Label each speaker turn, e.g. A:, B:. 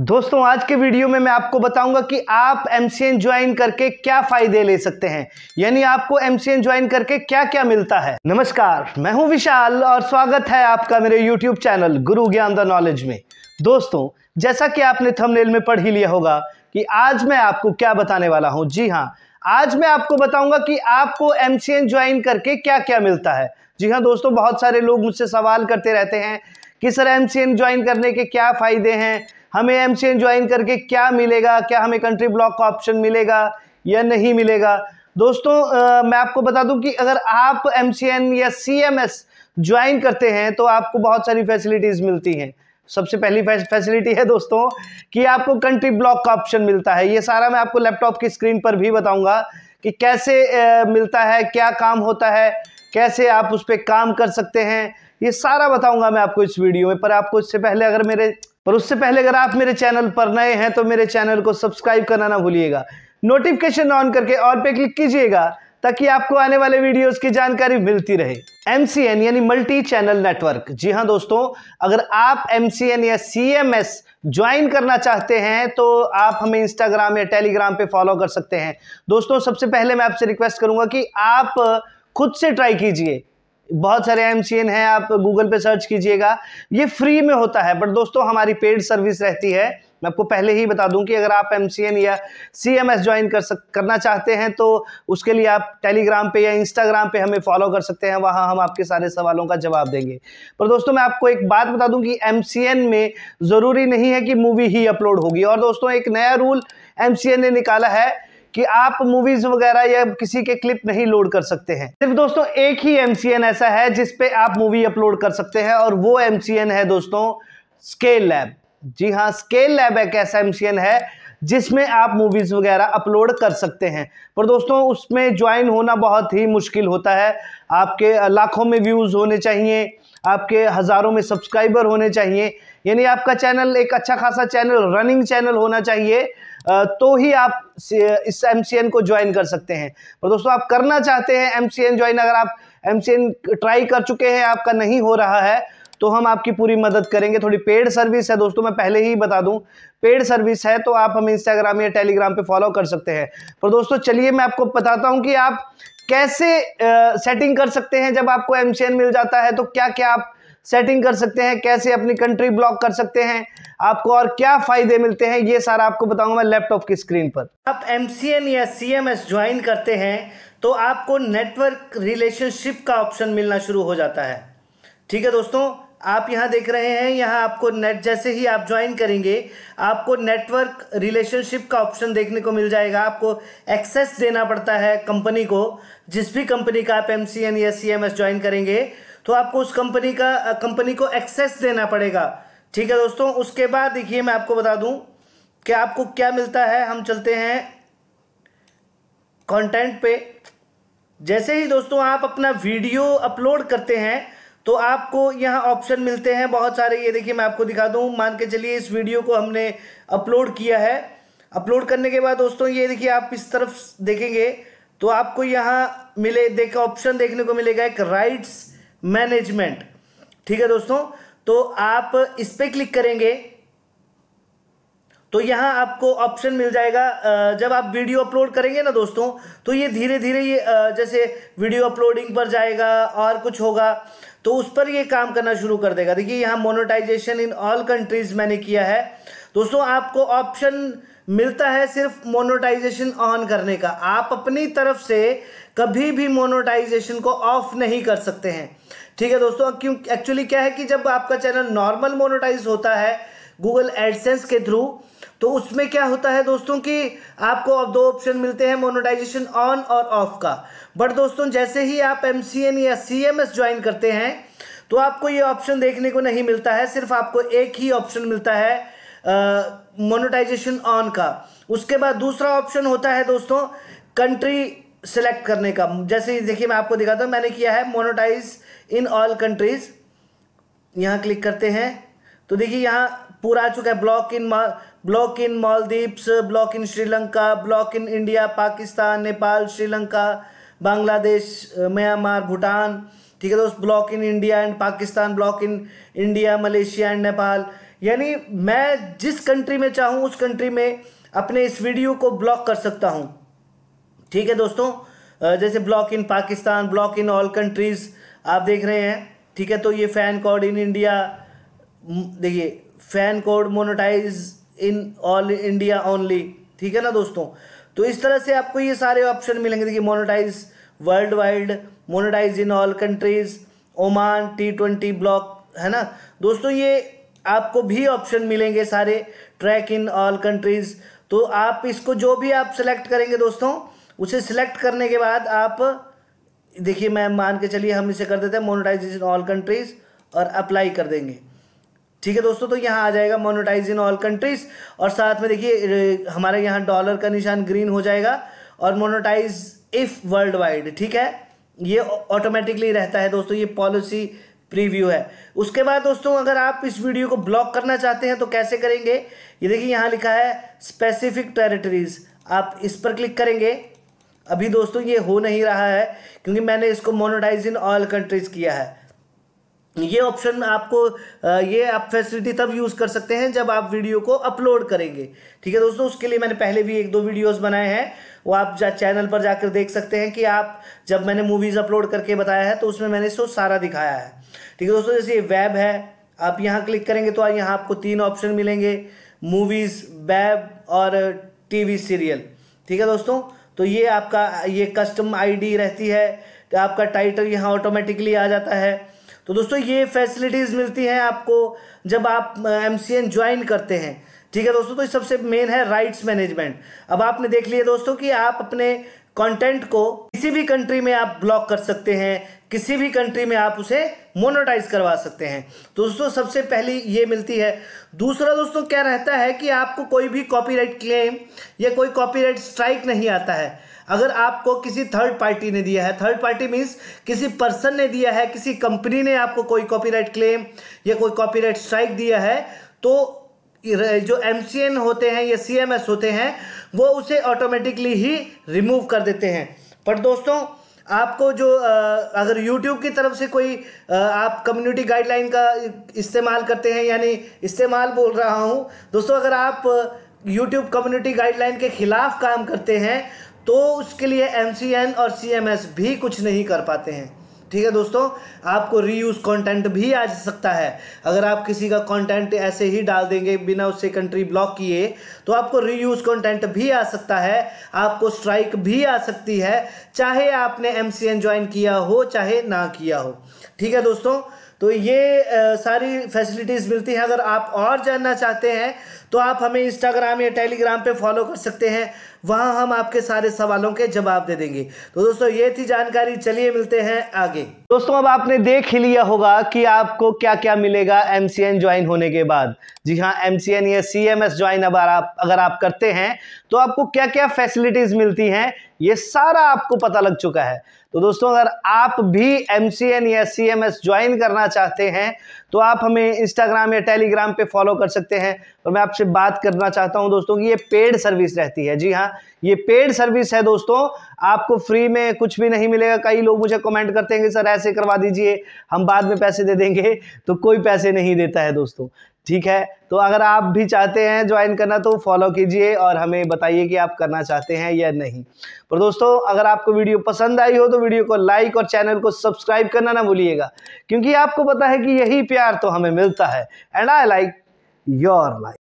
A: दोस्तों आज के वीडियो में मैं आपको बताऊंगा कि आप एम ज्वाइन करके क्या फायदे ले सकते हैं यानी आपको एम ज्वाइन करके क्या क्या मिलता है नमस्कार मैं हूं विशाल और स्वागत है आपका मेरे यूट्यूब चैनल गुरु ज्ञान द नॉलेज में दोस्तों जैसा कि आपने थंबनेल में पढ़ ही लिया होगा कि आज मैं आपको क्या बताने वाला हूं जी हाँ आज मैं आपको बताऊंगा कि आपको एम ज्वाइन करके क्या क्या मिलता है जी हाँ दोस्तों बहुत सारे लोग मुझसे सवाल करते रहते हैं कि सर एम ज्वाइन करने के क्या फ़ायदे हैं हमें एम सी ज्वाइन करके क्या मिलेगा क्या हमें कंट्री ब्लॉक का ऑप्शन मिलेगा या नहीं मिलेगा दोस्तों आ, मैं आपको बता दूं कि अगर आप एम या सी ज्वाइन करते हैं तो आपको बहुत सारी फैसिलिटीज़ मिलती हैं सबसे पहली फैसिलिटी है दोस्तों कि आपको कंट्री ब्लॉक का ऑप्शन मिलता है ये सारा मैं आपको लैपटॉप की स्क्रीन पर भी बताऊंगा कि कैसे आ, मिलता है क्या काम होता है कैसे आप उस पर काम कर सकते हैं ये सारा बताऊंगा मैं आपको इस वीडियो में पर आपको इससे पहले अगर मेरे पर उससे पहले अगर आप मेरे चैनल पर नए हैं तो मेरे चैनल को सब्सक्राइब करना ना भूलिएगा नोटिफिकेशन ऑन करके और पे क्लिक कीजिएगा ताकि आपको आने वाले वीडियोस की जानकारी मिलती रहे एम यानी मल्टी चैनल नेटवर्क जी हाँ दोस्तों अगर आप एम या सी एम ज्वाइन करना चाहते हैं तो आप हमें इंस्टाग्राम या टेलीग्राम पे फॉलो कर सकते हैं दोस्तों सबसे पहले मैं आपसे रिक्वेस्ट करूंगा कि आप खुद से ट्राई कीजिए बहुत सारे एम सी एन हैं आप गूगल पे सर्च कीजिएगा ये फ्री में होता है बट दोस्तों हमारी पेड सर्विस रहती है मैं आपको पहले ही बता दूं कि अगर आप एम सी एन या सी एम एस ज्वाइन कर सक करना चाहते हैं तो उसके लिए आप टेलीग्राम पे या इंस्टाग्राम पे हमें फॉलो कर सकते हैं वहां हम आपके सारे सवालों का जवाब देंगे पर दोस्तों मैं आपको एक बात बता दूँ कि एम सी एन में ज़रूरी नहीं है कि मूवी ही अपलोड होगी और दोस्तों एक नया रूल एम सी एन ने निकाला है कि आप मूवीज वगैरह या किसी के क्लिप नहीं लोड कर सकते हैं सिर्फ दोस्तों एक ही एमसीएन ऐसा है जिसपे आप मूवी अपलोड कर सकते हैं और वो एमसीएन है दोस्तों स्केल लैब जी हाँ स्केल लैब एक ऐसा एमसीएन है जिसमें आप मूवीज़ वगैरह अपलोड कर सकते हैं पर दोस्तों उसमें ज्वाइन होना बहुत ही मुश्किल होता है आपके लाखों में व्यूज़ होने चाहिए आपके हज़ारों में सब्सक्राइबर होने चाहिए यानी आपका चैनल एक अच्छा खासा चैनल रनिंग चैनल होना चाहिए तो ही आप इस एम को ज्वाइन कर सकते हैं और दोस्तों आप करना चाहते हैं एम ज्वाइन अगर आप एम ट्राई कर चुके हैं आपका नहीं हो रहा है तो हम आपकी पूरी मदद करेंगे थोड़ी पेड सर्विस है दोस्तों मैं पहले ही बता दूं पेड सर्विस है तो आप हमें इंस्टाग्राम या टेलीग्राम पे फॉलो कर सकते हैं पर दोस्तों चलिए मैं आपको बताता हूं कि आप कैसे सेटिंग कर सकते हैं जब आपको एम मिल जाता है तो क्या क्या आप सेटिंग कर सकते हैं कैसे अपनी कंट्री ब्लॉक कर सकते हैं आपको और क्या फायदे मिलते हैं ये सारा आपको बताऊंगा मैं लैपटॉप की स्क्रीन पर आप एम या सी ज्वाइन करते हैं तो आपको नेटवर्क रिलेशनशिप का ऑप्शन मिलना शुरू हो जाता है ठीक है दोस्तों आप यहां देख रहे हैं यहां आपको नेट जैसे ही आप ज्वाइन करेंगे आपको नेटवर्क रिलेशनशिप का ऑप्शन देखने को मिल जाएगा आपको एक्सेस देना पड़ता है कंपनी को जिस भी कंपनी का आप एम सी एन या सी एम एस ज्वाइन करेंगे तो आपको उस कंपनी का कंपनी को एक्सेस देना पड़ेगा ठीक है दोस्तों उसके बाद देखिए मैं आपको बता दूँ कि आपको क्या मिलता है हम चलते हैं कॉन्टेंट पे जैसे ही दोस्तों आप अपना वीडियो अपलोड करते हैं तो आपको यहाँ ऑप्शन मिलते हैं बहुत सारे ये देखिए मैं आपको दिखा दूँ मान के चलिए इस वीडियो को हमने अपलोड किया है अपलोड करने के बाद दोस्तों ये देखिए आप इस तरफ देखेंगे तो आपको यहाँ मिले देख ऑप्शन देखने को मिलेगा एक राइट्स मैनेजमेंट ठीक है दोस्तों तो आप इस पर क्लिक करेंगे तो यहाँ आपको ऑप्शन मिल जाएगा जब आप वीडियो अपलोड करेंगे ना दोस्तों तो ये धीरे धीरे ये जैसे वीडियो अपलोडिंग पर जाएगा और कुछ होगा तो उस पर ये काम करना शुरू कर देगा देखिए यहाँ मोनोटाइजेशन इन ऑल कंट्रीज मैंने किया है दोस्तों आपको ऑप्शन मिलता है सिर्फ मोनोटाइजेशन ऑन करने का आप अपनी तरफ से कभी भी मोनोटाइजेशन को ऑफ नहीं कर सकते हैं ठीक है दोस्तों क्यों एक्चुअली क्या है कि जब आपका चैनल नॉर्मल मोनोटाइज होता है गूगल एडसेंस के थ्रू तो उसमें क्या होता है दोस्तों कि आपको अब दो ऑप्शन मिलते हैं मोनोटाइजेशन ऑन और ऑफ का बट दोस्तों जैसे ही आप एम या सी ज्वाइन करते हैं तो आपको ये ऑप्शन देखने को नहीं मिलता है सिर्फ आपको एक ही ऑप्शन मिलता है मोनोटाइजेशन ऑन का उसके बाद दूसरा ऑप्शन होता है दोस्तों कंट्री सेलेक्ट करने का जैसे देखिए मैं आपको दिखाता हूँ मैंने किया है मोनोटाइज इन ऑल कंट्रीज़ यहाँ क्लिक करते हैं तो देखिए यहाँ पूरा आ चुका है block in block in Maldives block in Sri Lanka block in India Pakistan Nepal Sri Lanka Bangladesh Myanmar Bhutan ठीक है दोस्त block in India and Pakistan block in India Malaysia and Nepal यानी मैं जिस कंट्री में चाहूँ उस कंट्री में अपने इस वीडियो को ब्लॉक कर सकता हूँ ठीक है दोस्तों जैसे block in Pakistan block in all countries आप देख रहे हैं ठीक है तो ये फैन कॉड इन इंडिया देखिए fan code monetize in all India only ठीक है ना दोस्तों तो इस तरह से आपको ये सारे ऑप्शन मिलेंगे देखिए monetize worldwide monetize in all countries Oman T twenty block है ना दोस्तों ये आपको भी ऑप्शन मिलेंगे सारे ट्रैक इन ऑल कंट्रीज तो आप इसको जो भी आप सिलेक्ट करेंगे दोस्तों उसे सिलेक्ट करने के बाद आप देखिए मैम मान के चलिए हम इसे कर देते हैं मोनोटाइज इन ऑल कंट्रीज और अप्लाई कर देंगे ठीक है दोस्तों तो यहाँ आ जाएगा मोनोटाइज इन ऑल कंट्रीज और साथ में देखिए हमारे यहाँ डॉलर का निशान ग्रीन हो जाएगा और मोनोटाइज इफ वर्ल्ड वाइड ठीक है ये ऑटोमेटिकली रहता है दोस्तों ये पॉलिसी प्रीव्यू है उसके बाद दोस्तों अगर आप इस वीडियो को ब्लॉक करना चाहते हैं तो कैसे करेंगे ये देखिए यहाँ लिखा है स्पेसिफिक टेरिटरीज आप इस पर क्लिक करेंगे अभी दोस्तों ये हो नहीं रहा है क्योंकि मैंने इसको मोनोटाइज इन ऑल कंट्रीज किया है ये ऑप्शन आपको ये आप फैसिलिटी तब यूज़ कर सकते हैं जब आप वीडियो को अपलोड करेंगे ठीक है दोस्तों उसके लिए मैंने पहले भी एक दो वीडियोस बनाए हैं वो आप जा चैनल पर जाकर देख सकते हैं कि आप जब मैंने मूवीज़ अपलोड करके बताया है तो उसमें मैंने इसको सारा दिखाया है ठीक है दोस्तों जैसे ये वेब है आप यहाँ क्लिक करेंगे तो यहाँ आपको तीन ऑप्शन मिलेंगे मूवीज़ वेब और टी सीरियल ठीक है दोस्तों तो ये आपका ये कस्टम आई रहती है आपका टाइटल यहाँ ऑटोमेटिकली आ जाता है तो दोस्तों ये फैसिलिटीज़ मिलती हैं आपको जब आप एम सी ज्वाइन करते हैं ठीक है दोस्तों तो सबसे मेन है राइट्स मैनेजमेंट अब आपने देख लिया दोस्तों कि आप अपने कंटेंट को किसी भी कंट्री में आप ब्लॉक कर सकते हैं किसी भी कंट्री में आप उसे मोनोटाइज करवा सकते हैं दोस्तों सबसे पहली ये मिलती है दूसरा दोस्तों क्या रहता है कि आपको कोई भी कॉपीराइट क्लेम या कोई कॉपीराइट स्ट्राइक नहीं आता है अगर आपको किसी थर्ड पार्टी ने दिया है थर्ड पार्टी मीन्स किसी पर्सन ने दिया है किसी कंपनी ने आपको कोई कॉपीराइट क्लेम या कोई कॉपीराइट स्ट्राइक दिया है तो जो एम होते हैं या सी होते हैं वो उसे ऑटोमेटिकली ही रिमूव कर देते हैं पर दोस्तों आपको जो अगर YouTube की तरफ से कोई आप कम्युनिटी गाइडलाइन का इस्तेमाल करते हैं यानी इस्तेमाल बोल रहा हूँ दोस्तों अगर आप यूट्यूब कम्युनिटी गाइडलाइन के ख़िलाफ़ काम करते हैं तो उसके लिए एम और सी भी कुछ नहीं कर पाते हैं ठीक है दोस्तों आपको रीयूज कंटेंट भी आ सकता है अगर आप किसी का कंटेंट ऐसे ही डाल देंगे बिना उससे कंट्री ब्लॉक किए तो आपको रीयूज कंटेंट भी आ सकता है आपको स्ट्राइक भी आ सकती है चाहे आपने एम ज्वाइन किया हो चाहे ना किया हो ठीक है दोस्तों तो ये आ, सारी फैसिलिटीज़ मिलती हैं अगर आप और जानना चाहते हैं तो आप हमें इंस्टाग्राम या टेलीग्राम पे फॉलो कर सकते हैं वहाँ हम आपके सारे सवालों के जवाब दे देंगे तो दोस्तों ये थी जानकारी चलिए मिलते हैं आगे दोस्तों अब आपने देख ही लिया होगा कि आपको क्या क्या मिलेगा एम ज्वाइन होने के बाद जी हाँ एम या सी एम ज्वाइन अब आप अगर आप करते हैं तो आपको क्या क्या फैसिलिटीज़ मिलती हैं ये सारा आपको पता लग चुका है तो दोस्तों अगर आप भी एम या सी ज्वाइन करना चाहते हैं तो आप हमें इंस्टाग्राम या टेलीग्राम पे फॉलो कर सकते हैं और मैं आपसे बात करना चाहता हूं दोस्तों कि ये पेड सर्विस रहती है जी हाँ ये पेड सर्विस है दोस्तों आपको फ्री में कुछ भी नहीं मिलेगा कई लोग मुझे कमेंट करते हैं कि सर ऐसे करवा दीजिए हम बाद में पैसे दे देंगे तो कोई पैसे नहीं देता है दोस्तों ठीक है तो अगर आप भी चाहते हैं ज्वाइन करना तो फॉलो कीजिए और हमें बताइए कि आप करना चाहते हैं या नहीं पर दोस्तों अगर आपको वीडियो पसंद आई हो तो वीडियो को लाइक और चैनल को सब्सक्राइब करना ना भूलिएगा क्योंकि आपको पता है कि यही प्यार तो हमें मिलता है and I like your like